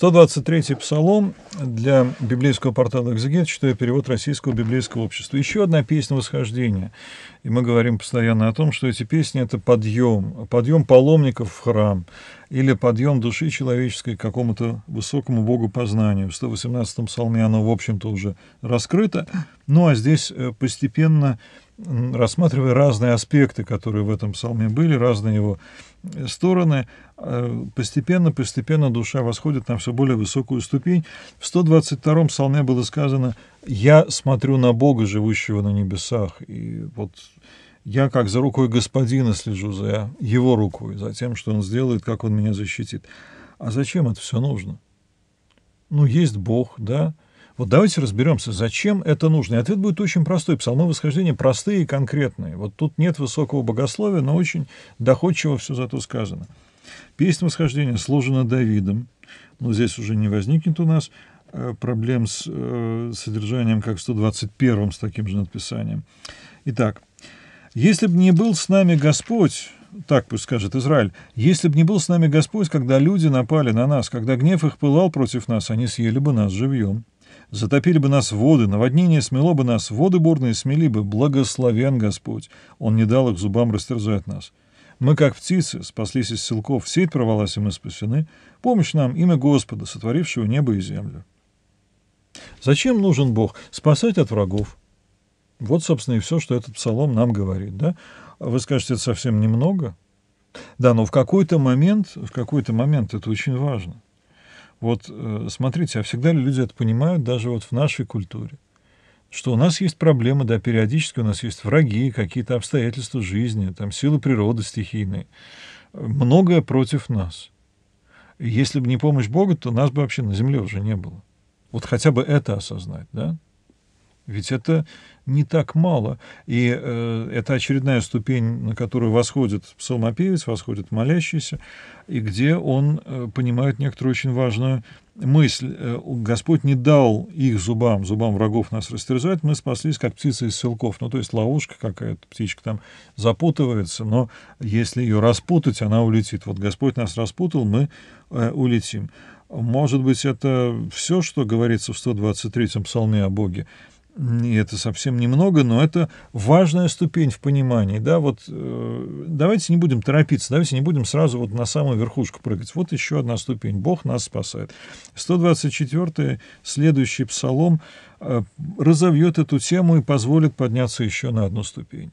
123-й псалом для библейского портала «Экзегет», читаю перевод Российского библейского общества. Еще одна песня восхождения. И мы говорим постоянно о том, что эти песни — это подъем, подъем паломников в храм или подъем души человеческой к какому-то высокому Богу познанию. В 118-м псалме оно, в общем-то, уже раскрыто. Ну, а здесь э, постепенно рассматривая разные аспекты, которые в этом псалме были, разные его стороны, э, постепенно, постепенно душа восходит на все более высокую ступень. В 122-м псалме было сказано «Я смотрю на Бога, живущего на небесах». И вот я как за рукой господина слежу, за его рукой, за тем, что он сделает, как он меня защитит. А зачем это все нужно? Ну, есть Бог, да, вот давайте разберемся, зачем это нужно. И ответ будет очень простой. Псалмы восхождения простые и конкретные. Вот тут нет высокого богословия, но очень доходчиво все зато сказано. Песнь восхождения сложена Давидом. Но здесь уже не возникнет у нас э, проблем с э, содержанием, как в 121-м, с таким же надписанием. Итак, «Если бы не был с нами Господь, так пусть скажет Израиль, если бы не был с нами Господь, когда люди напали на нас, когда гнев их пылал против нас, они съели бы нас живьем». Затопили бы нас воды, наводнение смело бы нас, воды бурные смели бы, благословен Господь. Он не дал их зубам растерзать нас. Мы, как птицы, спаслись из селков, сеть провалась, и мы спасены. Помощь нам, имя Господа, сотворившего небо и землю. Зачем нужен Бог? Спасать от врагов. Вот, собственно, и все, что этот псалом нам говорит. Да? Вы скажете, это совсем немного. Да, но в какой-то момент, в какой-то момент это очень важно – вот э, смотрите, а всегда ли люди это понимают даже вот в нашей культуре? Что у нас есть проблемы, да, периодически у нас есть враги, какие-то обстоятельства жизни, там силы природы стихийные. Многое против нас. И если бы не помощь Бога, то нас бы вообще на земле уже не было. Вот хотя бы это осознать, да? Ведь это не так мало. И э, это очередная ступень, на которую восходит псалмопевец, восходит молящийся, и где он э, понимает некоторую очень важную мысль. Э, Господь не дал их зубам, зубам врагов нас растерзать, мы спаслись, как птица из силков. Ну, то есть ловушка какая-то, птичка там запутывается, но если ее распутать, она улетит. Вот Господь нас распутал, мы э, улетим. Может быть, это все, что говорится в 123-м псалме о Боге и это совсем немного, но это важная ступень в понимании, да, вот э, давайте не будем торопиться, давайте не будем сразу вот на самую верхушку прыгать, вот еще одна ступень, Бог нас спасает. 124-й, следующий псалом э, разовьет эту тему и позволит подняться еще на одну ступень.